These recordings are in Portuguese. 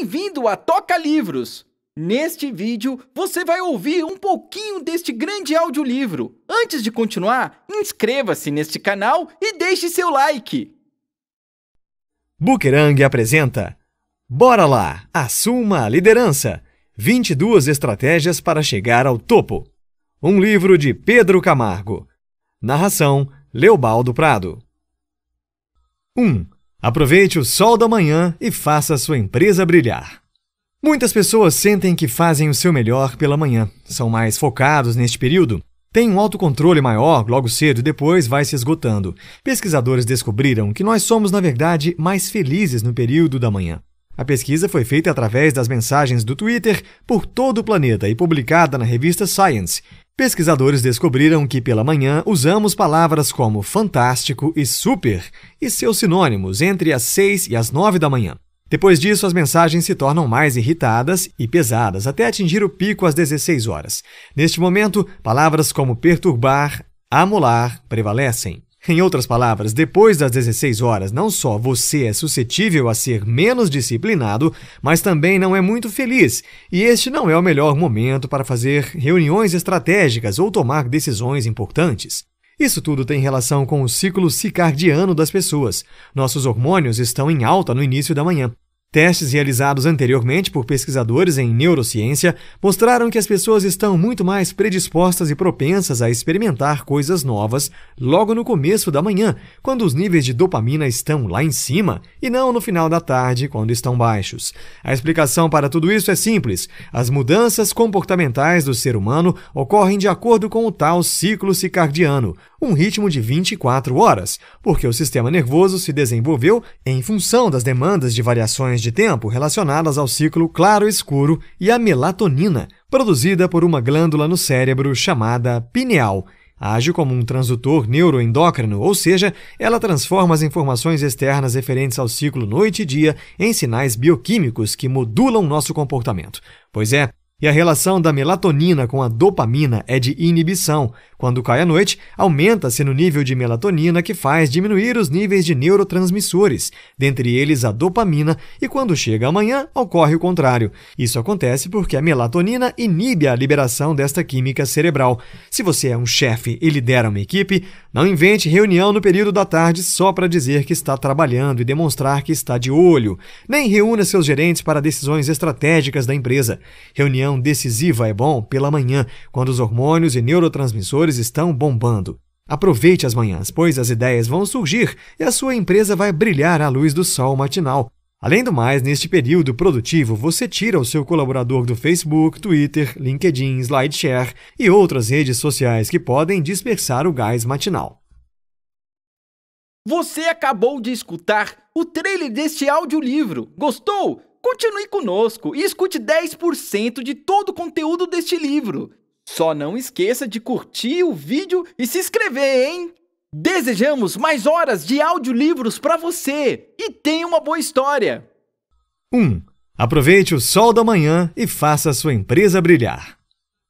Bem-vindo a Toca Livros! Neste vídeo, você vai ouvir um pouquinho deste grande audiolivro. Antes de continuar, inscreva-se neste canal e deixe seu like! Bukerang apresenta Bora lá! Assuma a liderança! 22 estratégias para chegar ao topo. Um livro de Pedro Camargo. Narração: Leobaldo Prado. 1. Um, Aproveite o sol da manhã e faça a sua empresa brilhar. Muitas pessoas sentem que fazem o seu melhor pela manhã, são mais focados neste período, têm um autocontrole maior logo cedo e depois vai se esgotando. Pesquisadores descobriram que nós somos, na verdade, mais felizes no período da manhã. A pesquisa foi feita através das mensagens do Twitter por todo o planeta e publicada na revista Science. Pesquisadores descobriram que pela manhã usamos palavras como fantástico e super e seus sinônimos entre as 6 e as 9 da manhã. Depois disso, as mensagens se tornam mais irritadas e pesadas até atingir o pico às 16 horas. Neste momento, palavras como perturbar, amolar prevalecem. Em outras palavras, depois das 16 horas, não só você é suscetível a ser menos disciplinado, mas também não é muito feliz, e este não é o melhor momento para fazer reuniões estratégicas ou tomar decisões importantes. Isso tudo tem relação com o ciclo circadiano das pessoas. Nossos hormônios estão em alta no início da manhã. Testes realizados anteriormente por pesquisadores em neurociência mostraram que as pessoas estão muito mais predispostas e propensas a experimentar coisas novas logo no começo da manhã, quando os níveis de dopamina estão lá em cima, e não no final da tarde, quando estão baixos. A explicação para tudo isso é simples: as mudanças comportamentais do ser humano ocorrem de acordo com o tal ciclo circadiano um ritmo de 24 horas, porque o sistema nervoso se desenvolveu em função das demandas de variações de tempo relacionadas ao ciclo claro-escuro e à melatonina, produzida por uma glândula no cérebro chamada pineal, age como um transdutor neuroendócrino, ou seja, ela transforma as informações externas referentes ao ciclo noite e dia em sinais bioquímicos que modulam nosso comportamento. Pois é, e a relação da melatonina com a dopamina é de inibição. Quando cai a noite, aumenta-se no nível de melatonina que faz diminuir os níveis de neurotransmissores, dentre eles a dopamina, e quando chega amanhã, ocorre o contrário. Isso acontece porque a melatonina inibe a liberação desta química cerebral. Se você é um chefe e lidera uma equipe, não invente reunião no período da tarde só para dizer que está trabalhando e demonstrar que está de olho. Nem reúna seus gerentes para decisões estratégicas da empresa. Reunião reunião decisiva é bom pela manhã, quando os hormônios e neurotransmissores estão bombando. Aproveite as manhãs, pois as ideias vão surgir e a sua empresa vai brilhar à luz do sol matinal. Além do mais, neste período produtivo, você tira o seu colaborador do Facebook, Twitter, LinkedIn, SlideShare e outras redes sociais que podem dispersar o gás matinal. Você acabou de escutar o trailer deste audiolivro. Gostou? Continue conosco e escute 10% de todo o conteúdo deste livro. Só não esqueça de curtir o vídeo e se inscrever, hein? Desejamos mais horas de audiolivros para você e tenha uma boa história. 1. Um, aproveite o sol da manhã e faça a sua empresa brilhar.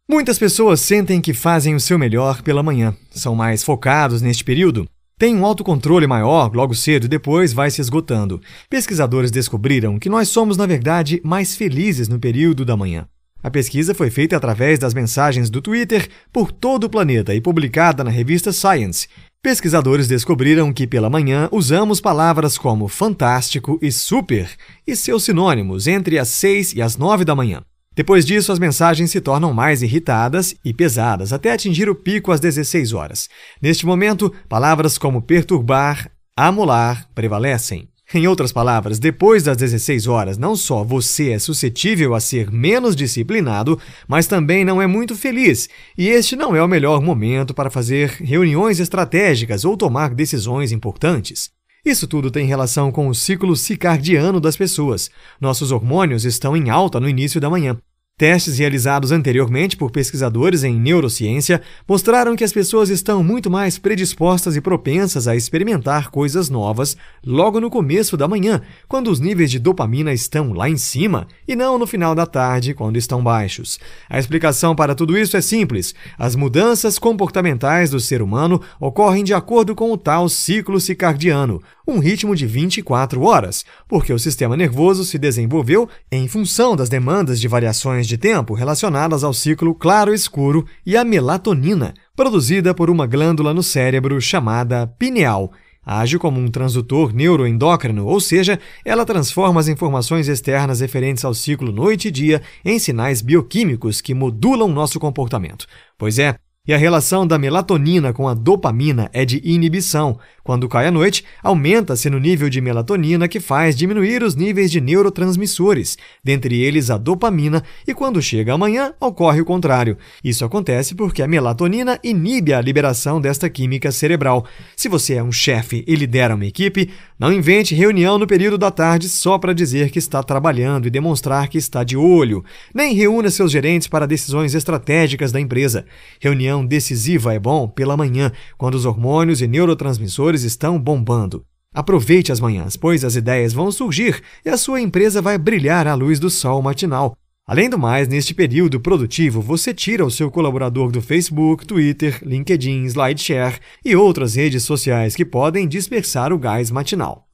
Muitas pessoas sentem que fazem o seu melhor pela manhã, são mais focados neste período tem um autocontrole maior logo cedo e depois vai se esgotando. Pesquisadores descobriram que nós somos, na verdade, mais felizes no período da manhã. A pesquisa foi feita através das mensagens do Twitter por todo o planeta e publicada na revista Science. Pesquisadores descobriram que pela manhã usamos palavras como fantástico e super e seus sinônimos entre as 6 e as 9 da manhã. Depois disso, as mensagens se tornam mais irritadas e pesadas, até atingir o pico às 16 horas. Neste momento, palavras como perturbar, amolar prevalecem. Em outras palavras, depois das 16 horas, não só você é suscetível a ser menos disciplinado, mas também não é muito feliz. E este não é o melhor momento para fazer reuniões estratégicas ou tomar decisões importantes. Isso tudo tem relação com o ciclo circadiano das pessoas. Nossos hormônios estão em alta no início da manhã. Testes realizados anteriormente por pesquisadores em neurociência mostraram que as pessoas estão muito mais predispostas e propensas a experimentar coisas novas logo no começo da manhã, quando os níveis de dopamina estão lá em cima, e não no final da tarde, quando estão baixos. A explicação para tudo isso é simples: as mudanças comportamentais do ser humano ocorrem de acordo com o tal ciclo circadiano, um ritmo de 24 horas, porque o sistema nervoso se desenvolveu em função das demandas de variações de tempo relacionadas ao ciclo claro-escuro e à melatonina, produzida por uma glândula no cérebro chamada pineal. Age como um transdutor neuroendócrino, ou seja, ela transforma as informações externas referentes ao ciclo noite e dia em sinais bioquímicos que modulam nosso comportamento. Pois é, e a relação da melatonina com a dopamina é de inibição. Quando cai a noite, aumenta-se no nível de melatonina que faz diminuir os níveis de neurotransmissores, dentre eles a dopamina, e quando chega amanhã, ocorre o contrário. Isso acontece porque a melatonina inibe a liberação desta química cerebral. Se você é um chefe e lidera uma equipe, não invente reunião no período da tarde só para dizer que está trabalhando e demonstrar que está de olho. Nem reúna seus gerentes para decisões estratégicas da empresa. Reunião decisiva é bom pela manhã, quando os hormônios e neurotransmissores estão bombando. Aproveite as manhãs, pois as ideias vão surgir e a sua empresa vai brilhar à luz do sol matinal. Além do mais, neste período produtivo, você tira o seu colaborador do Facebook, Twitter, LinkedIn, SlideShare e outras redes sociais que podem dispersar o gás matinal.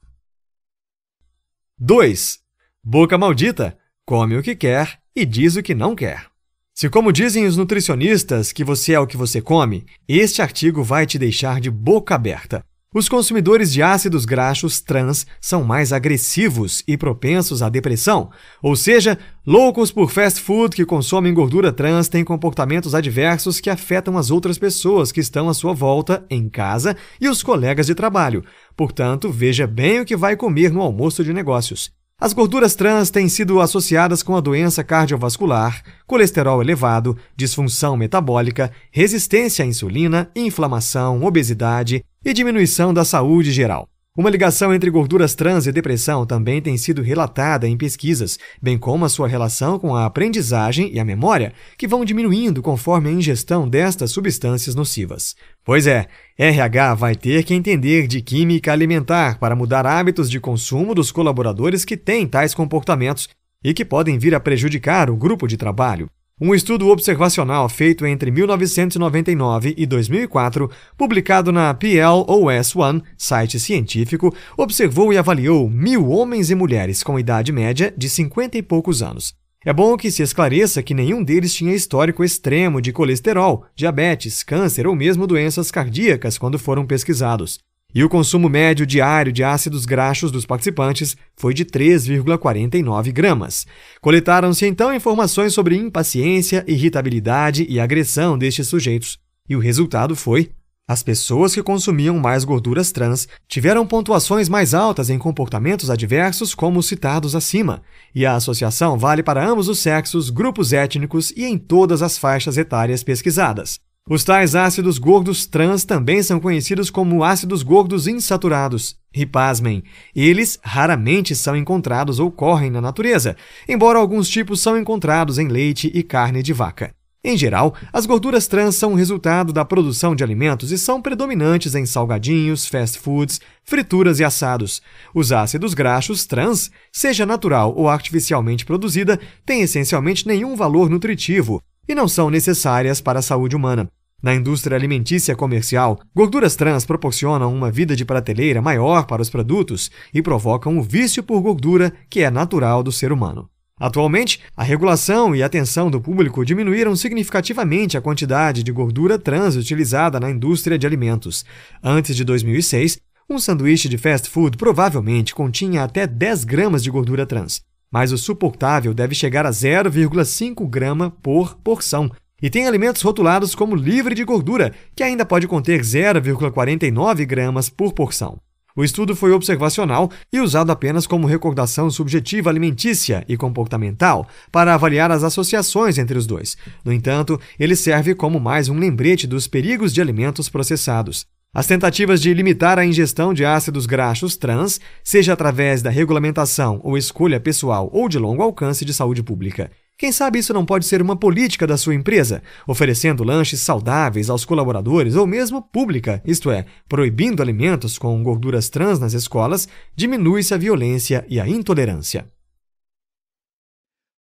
2. Boca maldita come o que quer e diz o que não quer. Se, como dizem os nutricionistas, que você é o que você come, este artigo vai te deixar de boca aberta. Os consumidores de ácidos graxos trans são mais agressivos e propensos à depressão, ou seja, loucos por fast food que consomem gordura trans têm comportamentos adversos que afetam as outras pessoas que estão à sua volta, em casa, e os colegas de trabalho. Portanto, veja bem o que vai comer no almoço de negócios. As gorduras trans têm sido associadas com a doença cardiovascular, colesterol elevado, disfunção metabólica, resistência à insulina, inflamação, obesidade, e diminuição da saúde geral. Uma ligação entre gorduras trans e depressão também tem sido relatada em pesquisas, bem como a sua relação com a aprendizagem e a memória, que vão diminuindo conforme a ingestão destas substâncias nocivas. Pois é, RH vai ter que entender de química alimentar para mudar hábitos de consumo dos colaboradores que têm tais comportamentos e que podem vir a prejudicar o grupo de trabalho. Um estudo observacional feito entre 1999 e 2004, publicado na PLOS One, site científico, observou e avaliou mil homens e mulheres com idade média de 50 e poucos anos. É bom que se esclareça que nenhum deles tinha histórico extremo de colesterol, diabetes, câncer ou mesmo doenças cardíacas quando foram pesquisados. E o consumo médio diário de ácidos graxos dos participantes foi de 3,49 gramas. Coletaram-se então informações sobre impaciência, irritabilidade e agressão destes sujeitos, e o resultado foi as pessoas que consumiam mais gorduras trans tiveram pontuações mais altas em comportamentos adversos, como os citados acima, e a associação vale para ambos os sexos, grupos étnicos e em todas as faixas etárias pesquisadas. Os tais ácidos gordos trans também são conhecidos como ácidos gordos insaturados. E pasmem, eles raramente são encontrados ou correm na natureza, embora alguns tipos são encontrados em leite e carne de vaca. Em geral, as gorduras trans são resultado da produção de alimentos e são predominantes em salgadinhos, fast foods, frituras e assados. Os ácidos graxos trans, seja natural ou artificialmente produzida, têm essencialmente nenhum valor nutritivo, e não são necessárias para a saúde humana. Na indústria alimentícia comercial, gorduras trans proporcionam uma vida de prateleira maior para os produtos e provocam o vício por gordura que é natural do ser humano. Atualmente, a regulação e a atenção do público diminuíram significativamente a quantidade de gordura trans utilizada na indústria de alimentos. Antes de 2006, um sanduíche de fast food provavelmente continha até 10 gramas de gordura trans mas o suportável deve chegar a 0,5 grama por porção. E tem alimentos rotulados como livre de gordura, que ainda pode conter 0,49 gramas por porção. O estudo foi observacional e usado apenas como recordação subjetiva alimentícia e comportamental para avaliar as associações entre os dois. No entanto, ele serve como mais um lembrete dos perigos de alimentos processados. As tentativas de limitar a ingestão de ácidos graxos trans, seja através da regulamentação ou escolha pessoal ou de longo alcance de saúde pública. Quem sabe isso não pode ser uma política da sua empresa, oferecendo lanches saudáveis aos colaboradores ou mesmo pública, isto é, proibindo alimentos com gorduras trans nas escolas, diminui-se a violência e a intolerância.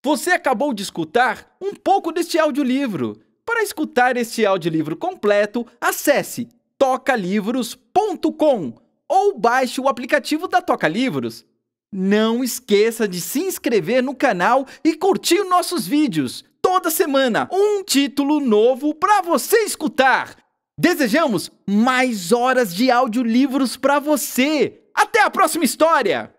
Você acabou de escutar um pouco deste audiolivro. Para escutar este audiolivro completo, acesse tocalivros.com ou baixe o aplicativo da Toca Livros. Não esqueça de se inscrever no canal e curtir nossos vídeos. Toda semana, um título novo para você escutar. Desejamos mais horas de audiolivros para você. Até a próxima história!